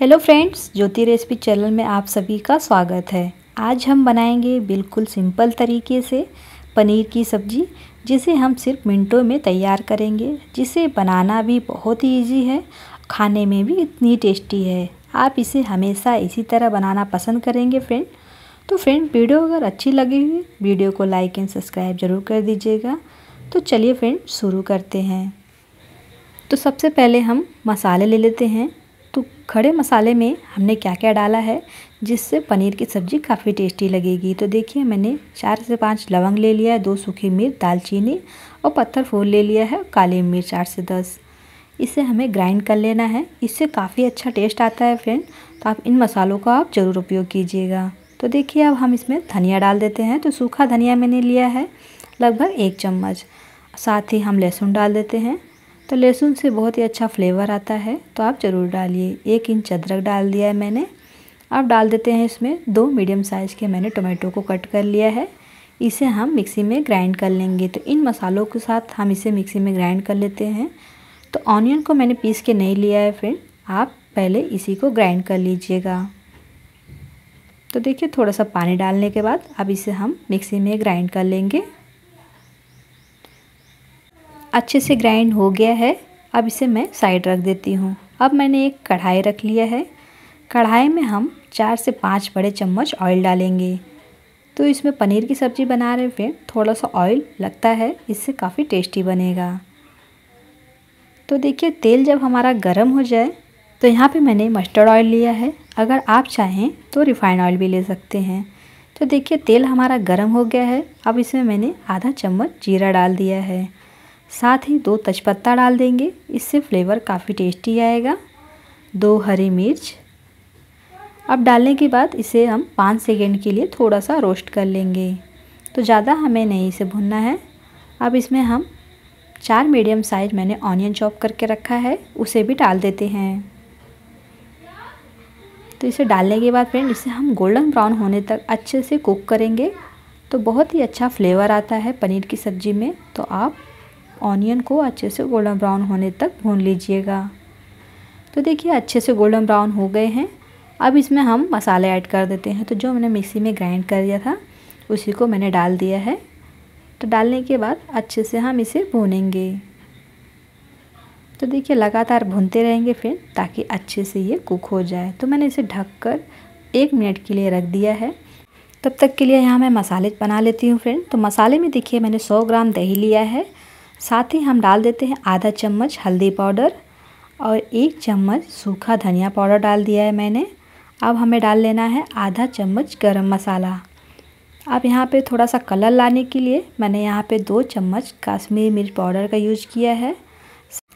hello friends Jyoti recipe channel में आप सभी का स्वागत है आज हम बनाएंगे बिल्कुल सिंपल तरीके से पनीर की सब्ज़ी जिसे हम सिर्फ मिनटों में तैयार करेंगे जिसे बनाना भी बहुत ही ईजी है खाने में भी इतनी टेस्टी है आप इसे हमेशा इसी तरह बनाना पसंद करेंगे फ्रेंड तो फ्रेंड वीडियो अगर अच्छी हुई वीडियो को लाइक एंड सब्सक्राइब ज़रूर कर दीजिएगा तो चलिए फ्रेंड शुरू करते हैं तो सबसे पहले हम मसाले ले लेते हैं तो खड़े मसाले में हमने क्या क्या डाला है जिससे पनीर की सब्ज़ी काफ़ी टेस्टी लगेगी तो देखिए मैंने चार से पाँच लवंग ले लिया है दो सूखी मिर्च दालचीनी और पत्थर फूल ले लिया है काली मिर्च चार से दस इसे हमें ग्राइंड कर लेना है इससे काफ़ी अच्छा टेस्ट आता है फ्रेंड तो आप इन मसालों का आप ज़रूर उपयोग कीजिएगा तो देखिए अब हम इसमें धनिया डाल देते हैं तो सूखा धनिया मैंने लिया है लगभग एक चम्मच साथ ही हम लहसुन डाल देते हैं तो लहसुन से बहुत ही अच्छा फ्लेवर आता है तो आप ज़रूर डालिए एक इंच अदरक डाल दिया है मैंने अब डाल देते हैं इसमें दो मीडियम साइज़ के मैंने टोमेटो को कट कर लिया है इसे हम मिक्सी में ग्राइंड कर लेंगे तो इन मसालों के साथ हम इसे मिक्सी में ग्राइंड कर लेते हैं तो ऑनियन को मैंने पीस के नहीं लिया है फ्रेंड आप पहले इसी को ग्राइंड कर लीजिएगा तो देखिए थोड़ा सा पानी डालने के बाद अब इसे हम मिक्सी में ग्राइंड कर लेंगे अच्छे से ग्राइंड हो गया है अब इसे मैं साइड रख देती हूँ अब मैंने एक कढ़ाई रख लिया है कढ़ाई में हम चार से पाँच बड़े चम्मच ऑयल डालेंगे तो इसमें पनीर की सब्ज़ी बना रहे हुए थोड़ा सा ऑयल लगता है इससे काफ़ी टेस्टी बनेगा तो देखिए तेल जब हमारा गर्म हो जाए तो यहाँ पे मैंने मस्टर्ड ऑयल लिया है अगर आप चाहें तो रिफ़ाइंड ऑयल भी ले सकते हैं तो देखिए तेल हमारा गर्म हो गया है अब इसमें मैंने आधा चम्मच जीरा डाल दिया है साथ ही दो तजपत्ता डाल देंगे इससे फ्लेवर काफ़ी टेस्टी आएगा दो हरी मिर्च अब डालने के बाद इसे हम पाँच सेकेंड के लिए थोड़ा सा रोस्ट कर लेंगे तो ज़्यादा हमें नहीं इसे भुनना है अब इसमें हम चार मीडियम साइज मैंने ऑनियन चॉप करके रखा है उसे भी डाल देते हैं तो इसे डालने के बाद फ्रेंड इसे हम गोल्डन ब्राउन होने तक अच्छे से कुक करेंगे तो बहुत ही अच्छा फ्लेवर आता है पनीर की सब्ज़ी में तो आप ऑनियन को अच्छे से गोल्डन ब्राउन होने तक भून लीजिएगा तो देखिए अच्छे से गोल्डन ब्राउन हो गए हैं अब इसमें हम मसाले ऐड कर देते हैं तो जो मैंने मिक्सी में ग्राइंड कर दिया था उसी को मैंने डाल दिया है तो डालने के बाद अच्छे से हम इसे भूनेंगे तो देखिए लगातार भूनते रहेंगे फिर ताकि अच्छे से ये कुक हो जाए तो मैंने इसे ढक कर एक मिनट के लिए रख दिया है तब तक के लिए यहाँ मैं मसाले बना लेती हूँ फ्रेंड तो मसाले में देखिए मैंने 100 ग्राम दही लिया है साथ ही हम डाल देते हैं आधा चम्मच हल्दी पाउडर और एक चम्मच सूखा धनिया पाउडर डाल दिया है मैंने अब हमें डाल लेना है आधा चम्मच गरम मसाला अब यहाँ पे थोड़ा सा कलर लाने के लिए मैंने यहाँ पे दो चम्मच काश्मीरी मिर्च पाउडर का यूज़ किया है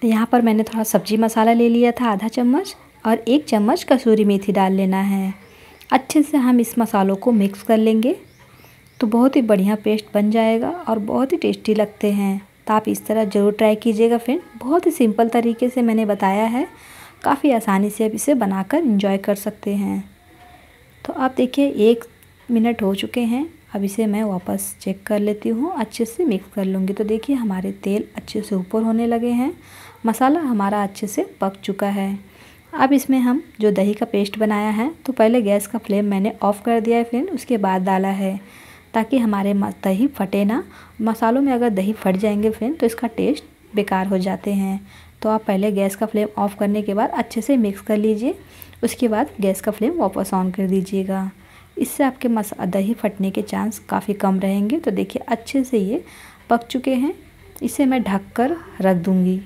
यहाँ पर मैंने थोड़ा सब्जी मसाला ले लिया था आधा चम्मच और एक चम्मच कसूरी मेथी डाल लेना है अच्छे से हम इस मसालों को मिक्स कर लेंगे तो बहुत ही बढ़िया पेस्ट बन जाएगा और बहुत ही टेस्टी लगते हैं तो आप इस तरह ज़रूर ट्राई कीजिएगा फ्रेंड बहुत ही सिंपल तरीके से मैंने बताया है काफ़ी आसानी से आप इसे बनाकर इंजॉय कर सकते हैं तो आप देखिए एक मिनट हो चुके हैं अब इसे मैं वापस चेक कर लेती हूँ अच्छे से मिक्स कर लूँगी तो देखिए हमारे तेल अच्छे से ऊपर होने लगे हैं मसाला हमारा अच्छे से पक चुका है अब इसमें हम जो दही का पेस्ट बनाया है तो पहले गैस का फ्लेम मैंने ऑफ़ कर दिया है फिर उसके बाद डाला है ताकि हमारे दही फटे ना मसालों में अगर दही फट जाएंगे फिर तो इसका टेस्ट बेकार हो जाते हैं तो आप पहले गैस का फ्लेम ऑफ़ करने के बाद अच्छे से मिक्स कर लीजिए उसके बाद गैस का फ्लेम वापस ऑन कर दीजिएगा इससे आपके मसा दही फटने के चांस काफ़ी कम रहेंगे तो देखिए अच्छे से ये पक चुके हैं इसे मैं ढक कर रख दूँगी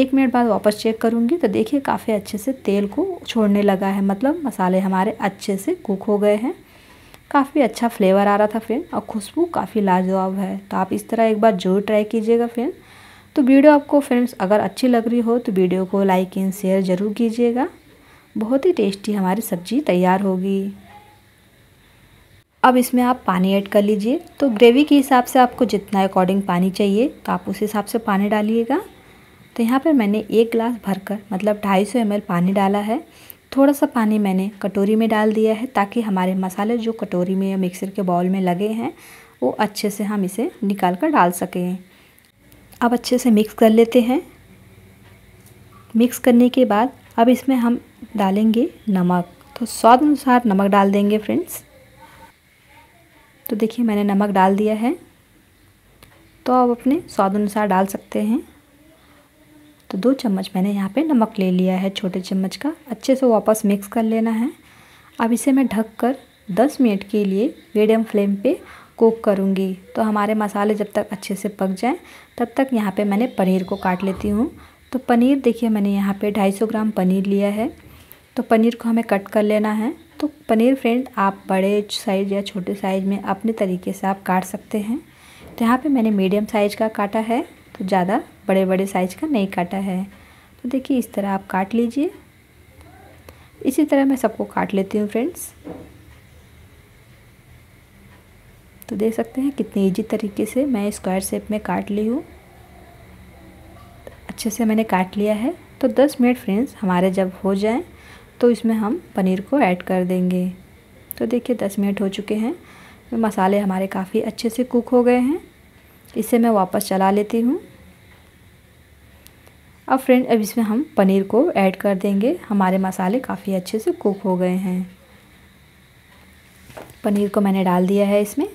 एक मिनट बाद वापस चेक करूँगी तो देखिए काफ़ी अच्छे से तेल को छोड़ने लगा है मतलब मसाले हमारे अच्छे से कुक हो गए हैं काफ़ी अच्छा फ्लेवर आ रहा था फ्रेंड और खुशबू काफ़ी लाजवाब है तो आप इस तरह एक बार जरूर ट्राई कीजिएगा फ्रेंड तो वीडियो आपको फ्रेंड्स अगर अच्छी लग रही हो तो वीडियो को लाइक एंड शेयर ज़रूर कीजिएगा बहुत ही टेस्टी हमारी सब्ज़ी तैयार होगी अब इसमें आप पानी ऐड कर लीजिए तो ग्रेवी के हिसाब से आपको जितना अकॉर्डिंग पानी चाहिए तो आप उस हिसाब से पानी डालिएगा तो यहाँ पर मैंने एक गिलास भरकर मतलब ढाई सौ पानी डाला है थोड़ा सा पानी मैंने कटोरी में डाल दिया है ताकि हमारे मसाले जो कटोरी में या मिक्सर के बाउल में लगे हैं वो अच्छे से हम इसे निकाल कर डाल सकें अब अच्छे से मिक्स कर लेते हैं मिक्स करने के बाद अब इसमें हम डालेंगे नमक तो स्वाद अनुसार नमक डाल देंगे फ्रेंड्स तो देखिए मैंने नमक डाल दिया है तो आप अपने स्वाद अनुसार डाल सकते हैं तो दो चम्मच मैंने यहाँ पे नमक ले लिया है छोटे चम्मच का अच्छे से वापस मिक्स कर लेना है अब इसे मैं ढक कर दस मिनट के लिए मीडियम फ्लेम पे कुक करूँगी तो हमारे मसाले जब तक अच्छे से पक जाएं तब तक यहाँ पे मैंने पनीर को काट लेती हूँ तो पनीर देखिए मैंने यहाँ पे 250 ग्राम पनीर लिया है तो पनीर को हमें कट कर लेना है तो पनीर फ्रेंड आप बड़े साइज़ या छोटे साइज़ में अपने तरीके से आप काट सकते हैं तो यहाँ पर मैंने मीडियम साइज़ का काटा है तो ज़्यादा बड़े बड़े साइज का नहीं काटा है तो देखिए इस तरह आप काट लीजिए इसी तरह मैं सबको काट लेती हूँ फ्रेंड्स तो देख सकते हैं कितने इजी तरीके से मैं स्क्वायर शेप में काट ली हूँ अच्छे से मैंने काट लिया है तो 10 मिनट फ्रेंड्स हमारे जब हो जाएं तो इसमें हम पनीर को ऐड कर देंगे तो देखिए 10 मिनट हो चुके हैं मसाले हमारे काफ़ी अच्छे से कुक हो गए हैं इसे मैं वापस चला लेती हूँ अब फ्रेंड अब इसमें हम पनीर को ऐड कर देंगे हमारे मसाले काफ़ी अच्छे से कुक हो गए हैं पनीर को मैंने डाल दिया है इसमें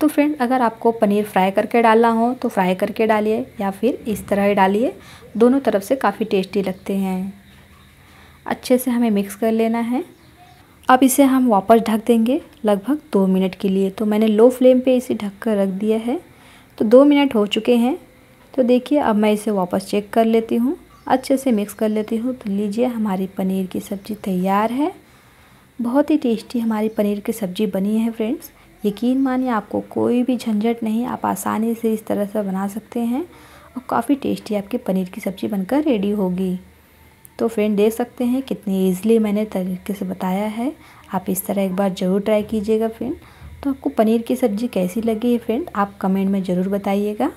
तो फ्रेंड अगर आपको पनीर फ्राई करके डालना हो तो फ्राई करके डालिए या फिर इस तरह ही डालिए दोनों तरफ से काफ़ी टेस्टी लगते हैं अच्छे से हमें मिक्स कर लेना है अब इसे हम वापस ढक देंगे लगभग दो मिनट के लिए तो मैंने लो फ्लेम पे इसे ढक कर रख दिया है तो दो मिनट हो चुके हैं तो देखिए अब मैं इसे वापस चेक कर लेती हूँ अच्छे से मिक्स कर लेती हूँ तो लीजिए हमारी पनीर की सब्ज़ी तैयार है बहुत ही टेस्टी हमारी पनीर की सब्ज़ी बनी है फ्रेंड्स यकीन मानिए आपको कोई भी झंझट नहीं आप आसानी से इस तरह से बना सकते हैं और काफ़ी टेस्टी आपकी पनीर की सब्ज़ी बनकर रेडी होगी तो फ्रेंड देख सकते हैं कितने ईजिली मैंने तरीके से बताया है आप इस तरह एक बार ज़रूर ट्राई कीजिएगा फ्रेंड तो आपको पनीर की सब्ज़ी कैसी लगी है फ्रेंड आप कमेंट में ज़रूर बताइएगा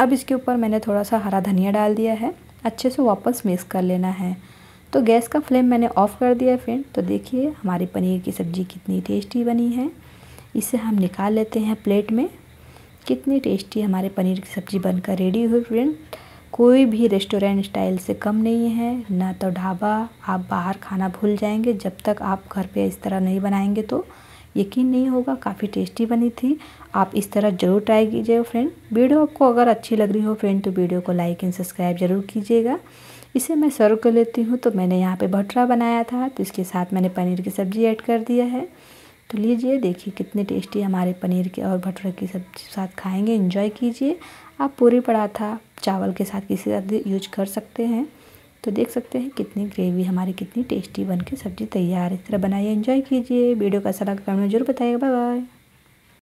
अब इसके ऊपर मैंने थोड़ा सा हरा धनिया डाल दिया है अच्छे से वापस मिक्स कर लेना है तो गैस का फ्लेम मैंने ऑफ़ कर दिया है फ्रेंड तो देखिए हमारी पनीर की सब्ज़ी कितनी टेस्टी बनी है इसे हम निकाल लेते हैं प्लेट में कितनी टेस्टी हमारे पनीर की सब्ज़ी बनकर रेडी हुई फ्रेंड कोई भी रेस्टोरेंट स्टाइल से कम नहीं है ना तो ढाबा आप बाहर खाना भूल जाएंगे जब तक आप घर पे इस तरह नहीं बनाएंगे तो यकीन नहीं होगा काफ़ी टेस्टी बनी थी आप इस तरह ज़रूर ट्राई कीजिएगा फ्रेंड वीडियो आपको अगर अच्छी लग रही हो फ्रेंड तो वीडियो को लाइक एंड सब्सक्राइब ज़रूर कीजिएगा इसे मैं सर्व कर लेती हूँ तो मैंने यहाँ पे भटरा बनाया था तो इसके साथ मैंने पनीर की सब्ज़ी ऐड कर दिया है तो लीजिए देखिए कितने टेस्टी हमारे पनीर के और भटरा की सब्जी साथ खाएंगे इन्जॉय कीजिए आप पूरी पराठा चावल के साथ किसी साथ यूज कर सकते हैं तो देख सकते हैं कितनी ग्रेवी हमारी कितनी टेस्टी बन के सब्ज़ी तैयार इस तरह बनाइए एंजॉय कीजिए वीडियो कैसा लगा कमेंट में जरूर बताइए बाय बाय